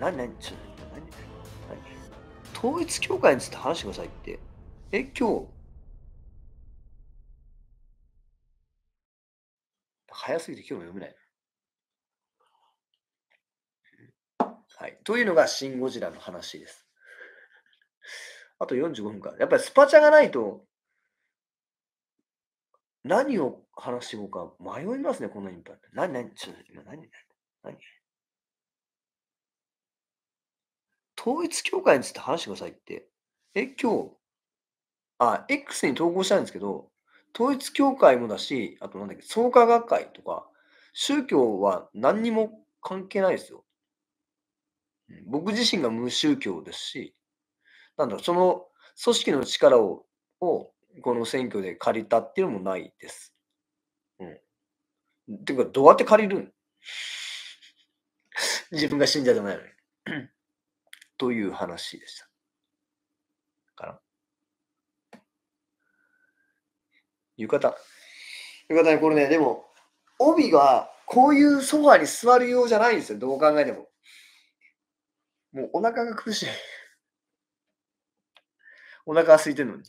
何、何、ちょ、何、何、統一教会について話してくださいって。え、今日、早すぎて今日も読めないはい。というのが、シン・ゴジラの話です。あと45分か。やっぱりスパチャがないと、何を話しようか迷いますね、このインパクト。何、何、ちょ、何、何。統一教会について話してくださいって。え、今日、あ、X に投稿したんですけど、統一教会もだし、あとなんだっけ、創価学会とか、宗教は何にも関係ないですよ。僕自身が無宗教ですし、なんだろその組織の力を、をこの選挙で借りたっていうのもないです。うん。ていうか、どうやって借りるん 自分が信者じゃないのに。という話でした。かな。浴衣。浴衣ね、これね、でも、帯がこういうソファに座るようじゃないんですよ。どう考えても。もうお腹が苦しい。お腹空いてるのに。